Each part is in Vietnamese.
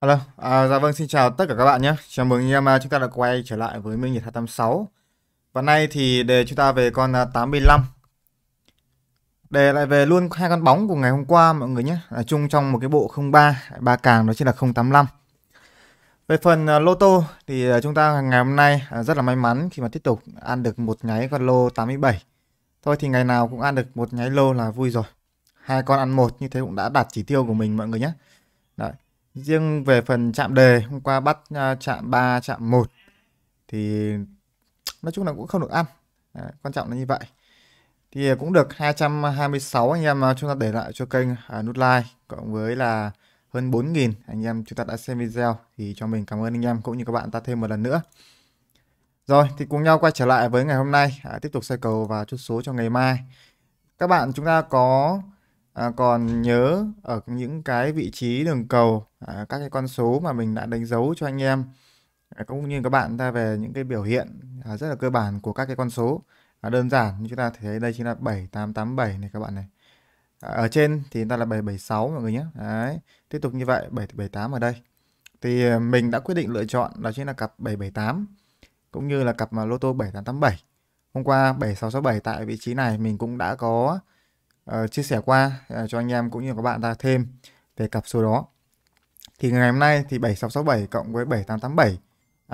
Alo, à, dạ vâng xin chào tất cả các bạn nhé. Chào mừng em à, chúng ta đã quay trở lại với Minh Nhật 286. Và nay thì đề chúng ta về con 85. À, đề lại về luôn hai con bóng của ngày hôm qua mọi người nhé, là chung trong một cái bộ 03 ba càng đó chính là 085. Về phần à, lô tô thì chúng ta ngày hôm nay rất là may mắn khi mà tiếp tục ăn được một nháy con lô 87. Thôi thì ngày nào cũng ăn được một nháy lô là vui rồi. Hai con ăn một như thế cũng đã đạt chỉ tiêu của mình mọi người nhé. Đấy. Riêng về phần chạm đề hôm qua bắt uh, chạm 3, chạm 1 thì nói chung là cũng không được ăn. Đấy, quan trọng là như vậy. Thì cũng được 226 anh em à, chúng ta để lại cho kênh uh, nút like cộng với là hơn 4.000 anh em chúng ta đã xem video thì cho mình cảm ơn anh em cũng như các bạn ta thêm một lần nữa. Rồi thì cùng nhau quay trở lại với ngày hôm nay à, tiếp tục xoay cầu và chốt số cho ngày mai. Các bạn chúng ta có à, còn nhớ ở những cái vị trí đường cầu à, các cái con số mà mình đã đánh dấu cho anh em à, cũng như các bạn ta về những cái biểu hiện à, rất là cơ bản của các cái con số à, đơn giản như chúng ta thấy đây chính là 7887 này các bạn này à, ở trên thì ta là 776 mọi người nhé Đấy. tiếp tục như vậy 778 ở đây thì à, mình đã quyết định lựa chọn đó chính là cặp 778 cũng như là cặp mà lô tô 7887 hôm qua 7667 tại vị trí này mình cũng đã có Ờ, chia sẻ qua uh, cho anh em cũng như các bạn ta thêm về cặp số đó thì ngày hôm nay thì 7667 cộng với 7887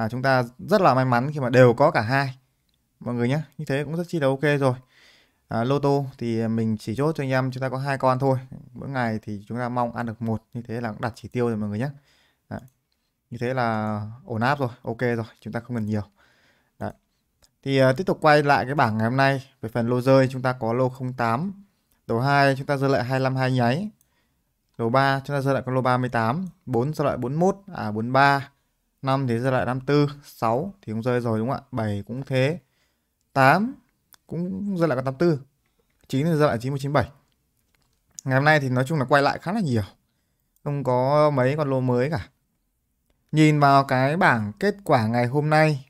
à, chúng ta rất là may mắn khi mà đều có cả hai mọi người nhé như thế cũng rất chi là ok rồi à, lô tô thì mình chỉ chốt cho anh em chúng ta có hai con thôi mỗi ngày thì chúng ta mong ăn được một như thế là cũng đặt chỉ tiêu rồi mọi người nhé Đấy. như thế là ổn áp rồi ok rồi chúng ta không cần nhiều Đấy. thì à, tiếp tục quay lại cái bảng ngày hôm nay về phần lô rơi chúng ta có lô 08 Đầu 2 chúng ta dơ lại 25 hai nháy. Đầu 3 chúng ta dơ lại con lô 38, 4 dơ lại 41, à 43, 5 thì dơ lại 54, 6 thì cũng rơi rồi đúng không ạ? 7 cũng thế. 8 cũng dơ lại con 84. 9 thì dơ lại 9197. Ngày hôm nay thì nói chung là quay lại khá là nhiều. Không có mấy con lô mới cả. Nhìn vào cái bảng kết quả ngày hôm nay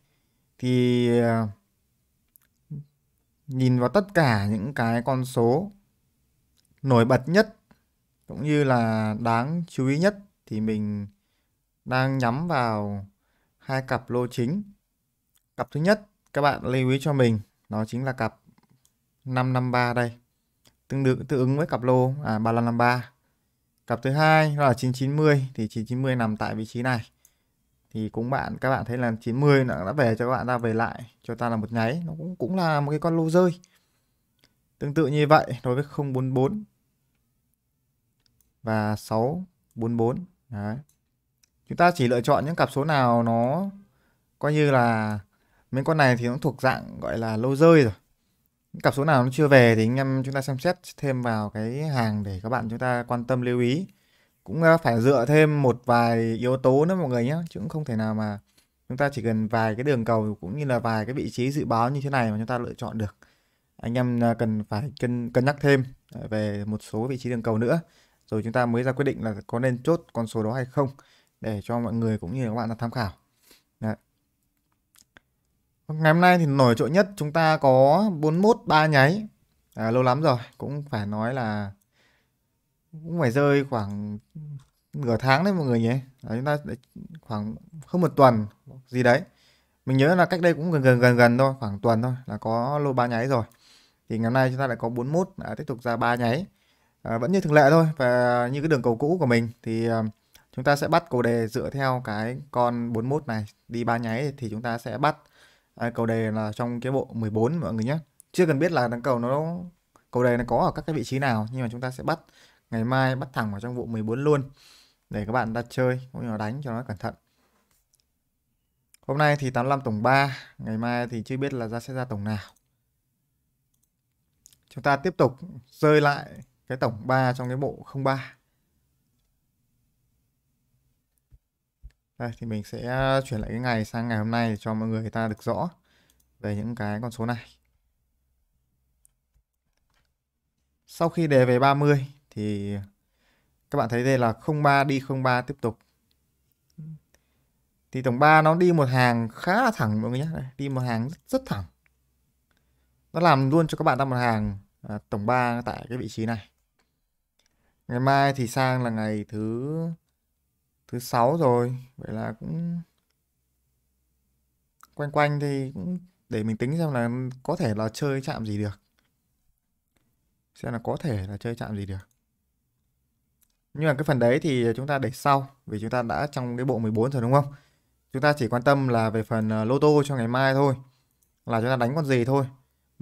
thì ờ, nhìn vào tất cả những cái con số nổi bật nhất cũng như là đáng chú ý nhất thì mình đang nhắm vào hai cặp lô chính. Cặp thứ nhất các bạn lưu ý cho mình đó chính là cặp 553 đây. Tương đương tương ứng với cặp lô à 3553. Cặp thứ hai là 990 thì 990 nằm tại vị trí này. Thì cũng bạn các bạn thấy là 90 nó đã về cho các bạn ra về lại cho ta là một nháy, nó cũng cũng là một cái con lô rơi. Tương tự như vậy đối với 044 và 644. Đấy. Chúng ta chỉ lựa chọn những cặp số nào nó coi như là mấy con này thì nó thuộc dạng gọi là lô rơi rồi. Những cặp số nào nó chưa về thì anh em chúng ta xem xét thêm vào cái hàng để các bạn chúng ta quan tâm lưu ý. Cũng ờ, phải dựa thêm một vài yếu tố nữa mọi người nhé, chứ cũng không thể nào mà chúng ta chỉ cần vài cái đường cầu cũng như là vài cái vị trí dự báo như thế này mà chúng ta lựa chọn được anh em ờ, cần phải cân cân nhắc thêm ờ, về một số vị trí đường cầu nữa rồi chúng ta mới ra quyết định là có nên chốt con số đó hay không để cho mọi người cũng như các bạn là tham khảo Đấy. ngày hôm nay thì nổi trội nhất chúng ta có 41 ba nháy à, lâu lắm rồi cũng phải nói là cũng phải rơi khoảng nửa tháng đấy mọi người nhé à, chúng ta khoảng hơn một tuần gì đấy mình nhớ là cách đây cũng gần gần gần gần thôi khoảng tuần thôi là có lô ba nháy rồi thì ngày hôm nay chúng ta lại có 41 à, tiếp tục ra ba nháy À, vẫn như thường lệ thôi và như cái đường cầu cũ của mình thì à, chúng ta sẽ bắt cầu đề dựa theo cái con 41 này đi ba nháy thì chúng ta sẽ bắt à, cầu đề là trong cái bộ 14 mọi người nhé chưa cần biết là đằng cầu nó cầu đề nó có ở các cái vị trí nào nhưng mà chúng ta sẽ bắt ngày mai bắt thẳng vào trong bộ 14 luôn để các bạn ta chơi cũng như là đánh cho nó cẩn thận hôm nay thì 85 tổng 3 ngày mai thì chưa biết là ra sẽ ra tổng nào chúng ta tiếp tục rơi lại cái tổng 3 trong cái bộ 03 Đây, thì mình sẽ à, chuyển lại cái ngày sang ngày hôm nay để cho mọi người ta được rõ về những cái con số này. Sau khi đề về 30 thì các bạn thấy đây là 03 đi 03 tiếp tục. Thì tổng 3 nó đi một hàng khá là thẳng mọi người nhé. đi một hàng rất, rất thẳng. Nó làm luôn cho các bạn ra một hàng à, tổng 3 tại cái vị trí này ngày mai thì sang là ngày thứ thứ sáu rồi vậy là cũng quanh quanh thì cũng để mình tính xem là có thể là chơi chạm gì được xem là có thể là chơi chạm gì được nhưng mà cái phần đấy thì chúng ta để sau vì chúng ta đã trong cái bộ 14 rồi đúng không chúng ta chỉ quan tâm là về phần ờ, lô tô cho ngày mai thôi là chúng ta đánh con gì thôi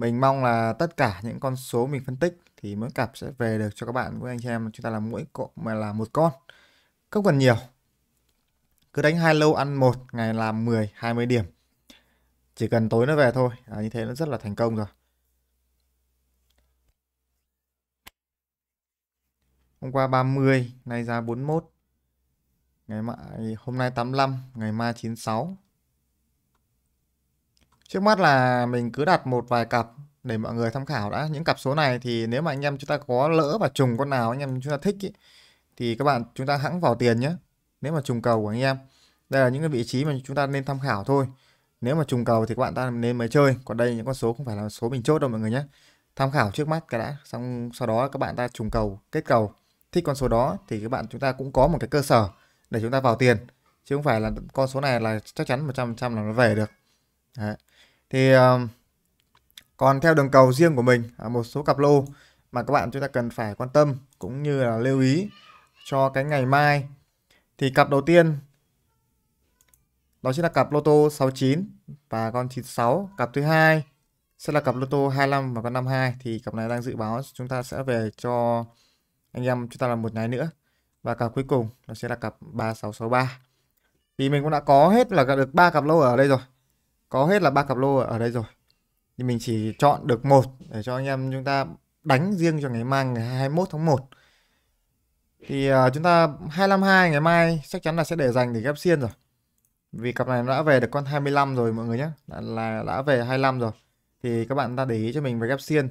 mình mong là tất cả những con số mình phân tích thì mỗi cặp sẽ về được cho các bạn với anh chị em chúng ta là mỗi cộm mà là một con. không cần nhiều. Cứ đánh hai lâu ăn một ngày làm 10 20 điểm. Chỉ cần tối nó về thôi, à, như thế nó rất là thành công rồi. Hôm qua 30, nay ra 41. Ngày mai hôm nay 85, ngày mai 96. Trước mắt là mình cứ đặt một vài cặp để mọi người tham khảo đã. Những cặp số này thì nếu mà anh em chúng ta có lỡ và trùng con nào anh em chúng ta thích ý, thì các bạn chúng ta hãng vào tiền nhé. Nếu mà trùng cầu của anh em. Đây là những cái vị trí mà chúng ta nên tham khảo thôi. Nếu mà trùng cầu thì các bạn ta nên mới chơi. Còn đây những con số không phải là số mình chốt đâu mọi người nhé. Tham khảo trước mắt cái đã. Xong sau đó các bạn ta trùng cầu, kết cầu. Thích con số đó thì các bạn chúng ta cũng có một cái cơ sở để chúng ta vào tiền. Chứ không phải là con số này là chắc chắn 100% là nó về được. Đấy thì ờ, còn theo đường cầu riêng của mình một số cặp lô mà các bạn chúng ta cần phải quan tâm cũng như là lưu ý cho cái ngày mai thì cặp đầu tiên đó chính là cặp lô tô 69 và con 96 cặp thứ hai sẽ là cặp lô tô 25 và con 52 thì cặp này đang dự báo chúng ta sẽ về cho anh em chúng ta là một ngày nữa và cặp cuối cùng nó sẽ là cặp 3663 thì mình cũng đã có hết là được ba cặp lô ở đây rồi có hết là ba cặp lô ở đây rồi thì mình chỉ chọn được một để cho anh em chúng ta đánh riêng cho ngày mai ngày 21 tháng 1 thì uh, chúng ta 252 ngày mai chắc chắn là sẽ để dành để ghép xiên rồi vì cặp này đã về được con 25 rồi mọi người nhé là, là đã về 25 rồi thì các bạn ta để ý cho mình về ghép xiên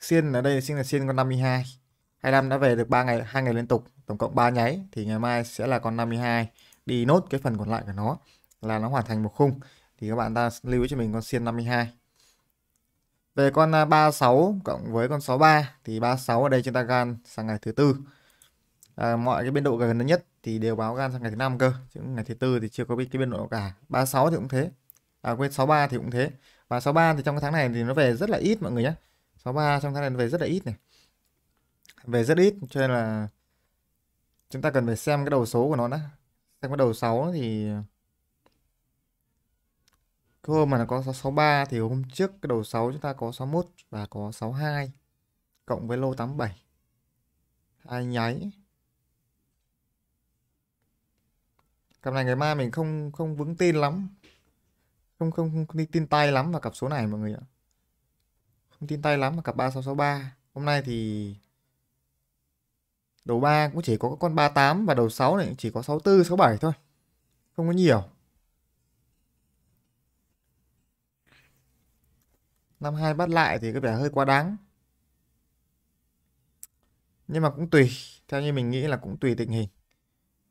xiên ở đây xin là xiên con 52 25 đã về được 3 ngày hai ngày liên tục tổng cộng 3 nháy thì ngày mai sẽ là con 52 đi nốt cái phần còn lại của nó là nó hoàn thành một khung thì các bạn ta lưu ý cho mình con xiên 52 về con 36 à, cộng với con 63 thì 36 ở đây chúng ta gan sang ngày thứ tư à, mọi cái biên độ gần nhất thì đều báo gan sang ngày thứ năm cơ chứ ngày thứ tư thì chưa có biết cái biên độ cả 36 thì cũng thế à quên 63 thì cũng thế và 63 thì trong cái tháng này thì nó về rất là ít mọi người nhé 63 trong tháng này nó về rất là ít này về rất ít cho nên là chúng ta cần phải xem cái đầu số của nó đã xem cái đầu 6 thì cái hôm mà nó có 663 thì hôm trước cái đầu 6 chúng ta có 61 và có 62 cộng với lô 87 hai nháy cặp này ngày mai mình không không vững tin lắm không không, không, không tin tay lắm vào cặp số này mọi người ạ không tin tay lắm vào cặp 3663 hôm nay thì đầu 3 cũng chỉ có con 38 và đầu 6 này chỉ có 64 67 thôi không có nhiều năm hai bắt lại thì có vẻ hơi quá đáng nhưng mà cũng tùy theo như mình nghĩ là cũng tùy tình hình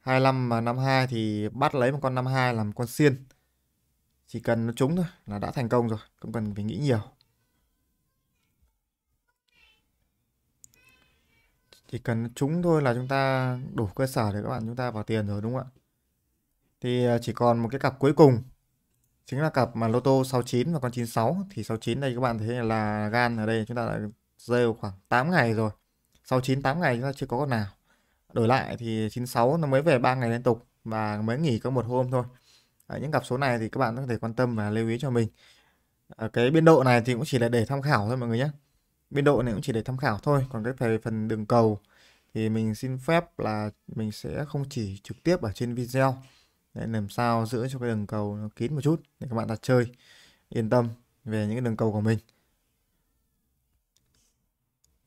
25 mà năm 52 thì bắt lấy một con 52 làm con xiên chỉ cần nó trúng thôi là đã thành công rồi không cần phải nghĩ nhiều chỉ cần trúng thôi là chúng ta đủ cơ sở để các bạn chúng ta vào tiền rồi đúng không ạ thì à, chỉ còn một cái cặp cuối cùng chính là cặp mà loto tô 69 và con 96 thì 69 đây các bạn thấy là gan ở đây chúng ta đã rơi khoảng 8 ngày rồi 69 8 ngày chúng ta chưa có con nào đổi lại thì 96 nó mới về 3 ngày liên tục và mới nghỉ có một hôm thôi à, những cặp số này thì các bạn có thể quan tâm và lưu ý cho mình à, cái biên độ này thì cũng chỉ là để tham khảo thôi mọi người nhé biên độ này cũng chỉ để tham khảo thôi còn cái phần đường cầu thì mình xin phép là mình sẽ không chỉ trực tiếp ở trên video Đấy, làm sao giữ cho cái đường cầu nó kín một chút để các bạn đặt chơi yên tâm về những cái đường cầu của mình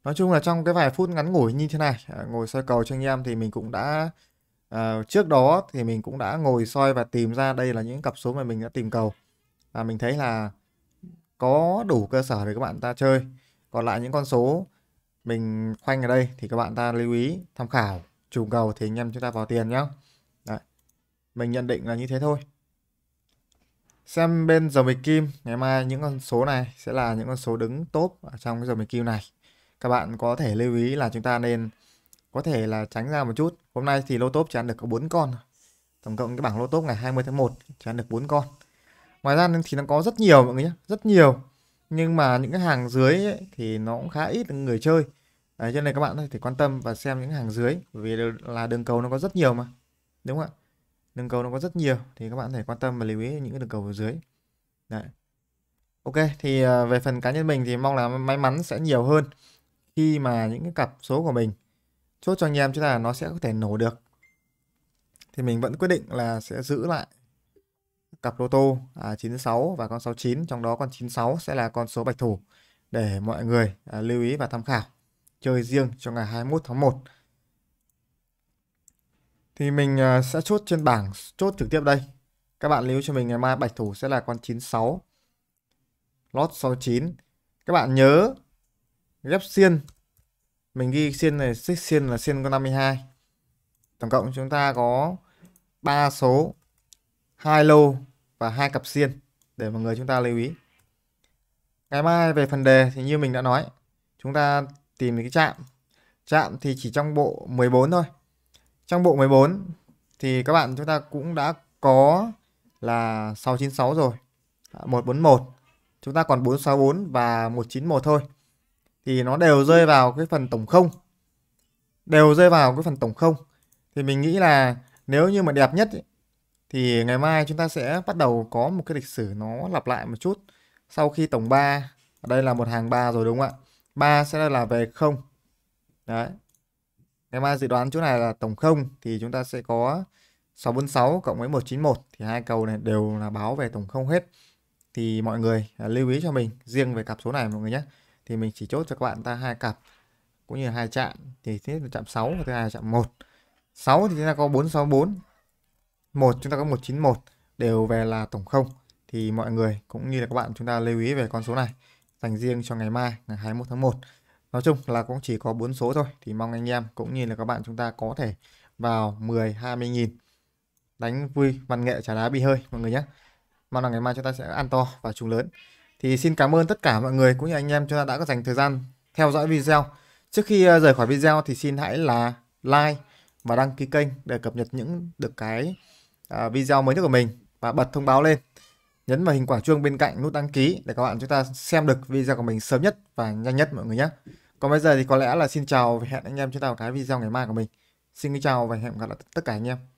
nói chung là trong cái vài phút ngắn ngủi như thế này à, ngồi soi cầu cho anh em thì mình cũng đã uh, trước đó thì mình cũng đã ngồi soi và tìm ra đây là những cặp số mà mình đã tìm cầu và mình thấy là có đủ cơ sở để các bạn ta chơi còn lại những con số mình khoanh ở đây thì các bạn ta lưu ý tham khảo chủ cầu thì anh em chúng ta vào tiền nhé mình nhận định là như thế thôi. Xem bên dầu mịch kim, ngày mai những con số này sẽ là những con số đứng top ở trong cái dầu mịch kim này. Các bạn có thể lưu ý là chúng ta nên có thể là tránh ra một chút. Hôm nay thì lô top chỉ ăn được có 4 con. Tổng cộng cái bảng lô top ngày 20 tháng 1 chỉ ăn được 4 con. Ngoài ra thì nó có rất nhiều mọi người nhé, rất nhiều. Nhưng mà những cái hàng dưới ấy, thì nó cũng khá ít người chơi. Đấy, cho nên các bạn có thể quan tâm và xem những hàng dưới vì là đường cầu nó có rất nhiều mà. Đúng không ạ? đường cầu nó có rất nhiều thì các bạn có thể quan tâm và lưu ý những cái đường cầu ở dưới đấy ok thì ờ, về phần cá nhân mình thì mong là may mắn sẽ nhiều hơn khi mà những cái cặp số của mình chốt cho anh em chứ là nó sẽ có thể nổ được thì mình vẫn quyết định là sẽ giữ lại cặp lô tô à, 96 và con 69 trong đó con 96 sẽ là con số bạch thủ để mọi người à, lưu ý và tham khảo chơi riêng cho ngày 21 tháng 1 thì mình à, sẽ chốt trên bảng, chốt trực tiếp đây. Các bạn lưu cho mình ngày mai bạch thủ sẽ là con 96. Lót 69. Các bạn nhớ ghép xiên. Mình ghi xiên này, xích xiên là xiên con 52. Tổng cộng chúng ta có 3 số, hai lô và hai cặp xiên để mọi người chúng ta lưu ý. Ngày mai về phần đề thì như mình đã nói, chúng ta tìm cái chạm. Chạm thì chỉ trong bộ 14 thôi. Trong bộ 14 thì các bạn chúng ta cũng đã có là 696 rồi. 141. Chúng ta còn 464 và 191 thôi. Thì nó đều rơi vào cái phần tổng không. Đều rơi vào cái phần tổng không. Thì mình nghĩ là nếu như mà đẹp nhất ý, thì ngày mai chúng ta sẽ bắt đầu có một cái lịch sử nó lặp lại một chút. Sau khi tổng 3, ở đây là một hàng 3 rồi đúng không ạ? 3 sẽ là về 0. Đấy, Ngày mai dự đoán chỗ này là tổng không thì chúng ta sẽ có 646 cộng với 191 thì hai cầu này đều là báo về tổng không hết. Thì mọi người à, lưu ý cho mình riêng về cặp số này mọi người nhé. Thì mình chỉ chốt cho các bạn ta hai cặp cũng như hai chạm thì thế là chạm 6 và thứ hai là chạm 1. 6 thì chúng ta có 464. 1 chúng ta có 191 đều về là tổng không thì mọi người cũng như là các bạn chúng ta lưu ý về con số này dành riêng cho ngày mai ngày 21 tháng 1 nói chung là cũng chỉ có bốn số thôi thì mong anh em cũng như là các bạn chúng ta có thể vào 10 20 nghìn đánh vui văn nghệ trả đá bị hơi mọi người nhé mong là ngày mai chúng ta sẽ ăn to và trúng lớn thì xin cảm ơn tất cả mọi người cũng như anh em chúng ta đã có dành thời gian theo dõi video trước khi ờ, rời khỏi video thì xin hãy là like và đăng ký kênh để cập nhật những được cái ờ, video mới nhất của mình và bật thông báo lên nhấn vào hình quả chuông bên cạnh nút đăng ký để các bạn chúng ta xem được video của mình sớm nhất và nhanh nhất mọi người nhé còn bây giờ thì có lẽ là xin chào và hẹn anh em chúng ta vào cái video ngày mai của mình. Xin chào và hẹn gặp lại tất cả anh em.